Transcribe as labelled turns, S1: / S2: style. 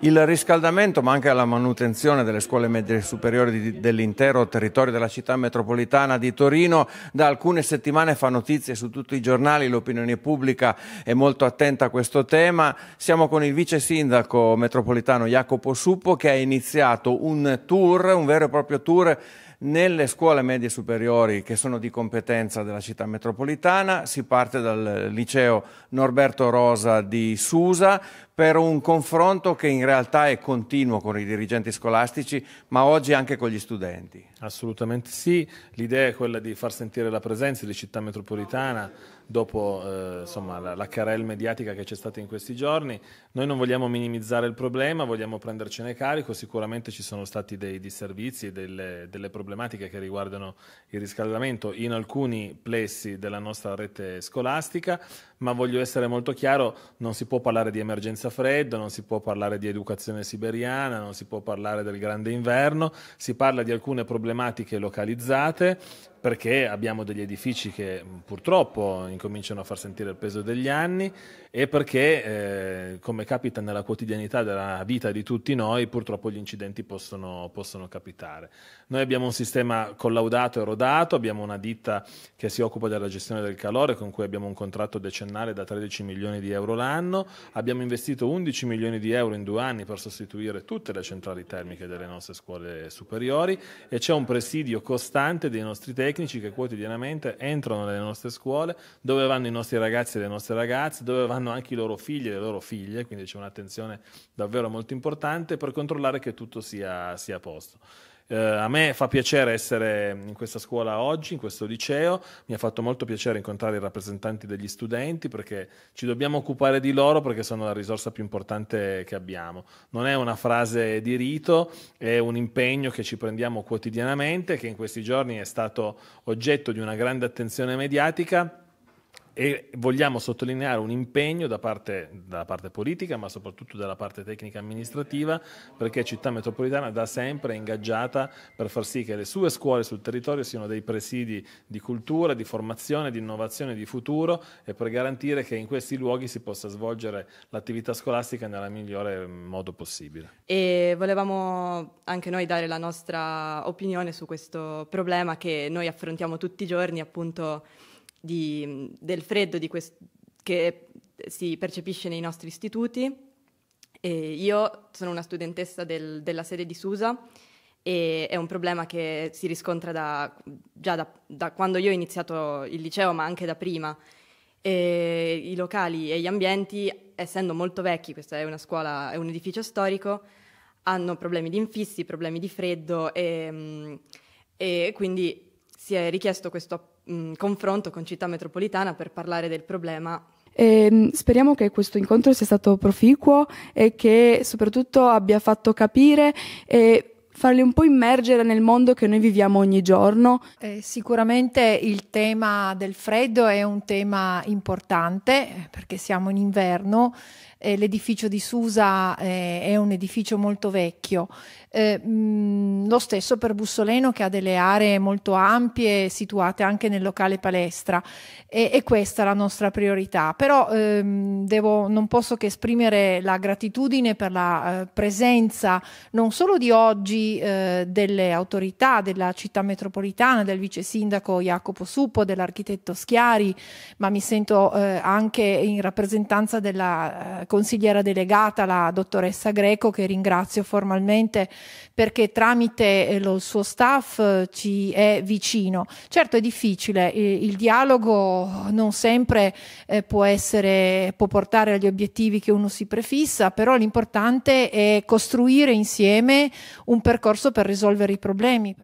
S1: il riscaldamento ma anche la manutenzione delle scuole medie superiori di, dell'intero territorio della città metropolitana di Torino da alcune settimane fa notizie su tutti i giornali, l'opinione pubblica è molto attenta a questo tema. Siamo con il vice sindaco metropolitano Jacopo Suppo che ha iniziato un tour, un vero e proprio tour nelle scuole medie superiori che sono di competenza della città metropolitana si parte dal liceo Norberto Rosa di Susa, per un confronto che in realtà è continuo con i dirigenti scolastici, ma oggi anche con gli studenti.
S2: Assolutamente sì, l'idea è quella di far sentire la presenza di città metropolitana dopo eh, insomma, la, la carel mediatica che c'è stata in questi giorni. Noi non vogliamo minimizzare il problema, vogliamo prendercene carico, sicuramente ci sono stati dei disservizi, delle, delle problematiche che riguardano il riscaldamento in alcuni plessi della nostra rete scolastica, ma voglio essere molto chiaro, non si può parlare di emergenza pizza fredda, non si può parlare di educazione siberiana, non si può parlare del grande inverno, si parla di alcune problematiche localizzate perché abbiamo degli edifici che mm, purtroppo incominciano a far sentire il peso degli anni e perché, eh, come capita nella quotidianità della vita di tutti noi, purtroppo gli incidenti possono, possono, capitare. Noi abbiamo un sistema collaudato e rodato, abbiamo una ditta che si occupa della gestione del calore con cui abbiamo un contratto decennale da 13 milioni di euro l'anno, abbiamo investito 11 milioni di euro in due anni per sostituire tutte le centrali termiche delle nostre scuole superiori e c'è un presidio costante dei nostri tecnici tecnici che quotidianamente entrano nelle nostre scuole, dove vanno i nostri ragazzi e le nostre ragazze, dove vanno anche i loro figli e le loro figlie, quindi c'è un'attenzione davvero molto importante per controllare che tutto sia, sia a posto. Eh, a me fa piacere essere in questa scuola oggi, in questo liceo, mi ha fatto molto piacere incontrare i rappresentanti degli studenti perché ci dobbiamo occupare di loro perché sono la risorsa più importante che abbiamo. Non è una frase di rito, è un impegno che ci prendiamo quotidianamente, che in questi giorni è stato oggetto di una grande attenzione mediatica e vogliamo sottolineare un impegno da parte, da parte, politica, ma soprattutto dalla parte tecnica amministrativa, perché Città Metropolitana da sempre è ingaggiata per far sì che le sue scuole sul territorio siano dei presidi di cultura, di formazione, di innovazione, di futuro e per garantire che in questi luoghi si possa svolgere l'attività scolastica nel migliore modo possibile.
S3: E volevamo anche noi dare la nostra opinione su questo problema che noi affrontiamo tutti i giorni, appunto di, del freddo di quest- che si percepisce nei nostri istituti. E io sono una studentessa del, della sede di Susa e è un problema che si riscontra da, già da, da, quando io ho iniziato il liceo, ma anche da prima. E I locali e gli ambienti, essendo molto vecchi, questa è una scuola, è un edificio storico, hanno problemi di infissi, problemi di freddo e, mm, e quindi si è richiesto questo mh, mm, confronto con Città Metropolitana per parlare del problema
S4: e ehm, speriamo che questo incontro sia stato proficuo e che soprattutto abbia fatto capire eh, farli un po' immergere nel mondo che noi viviamo ogni giorno. Eh, sicuramente il tema del freddo è un tema importante eh, perché siamo in inverno, eh, l'edificio di Susa eh, è un edificio molto vecchio, mh, eh, mm, lo stesso per Bussoleno che ha delle aree molto ampie situate anche nel locale palestra e, e questa è la nostra priorità, però ehm, devo, non posso che esprimere la gratitudine per la eh, presenza non solo di oggi, eh, delle autorità della città metropolitana, del vice sindaco Jacopo Suppo, dell'architetto Schiari, ma mi sento eh, anche in rappresentanza della eh, consigliera delegata, la dottoressa Greco, che ringrazio formalmente perché tramite eh, lo suo staff eh, ci è vicino. Certo è difficile, eh, il dialogo non sempre può, essere, può portare agli obiettivi che uno si prefissa, però l'importante è costruire insieme un percorso percorso per risolvere i problemi.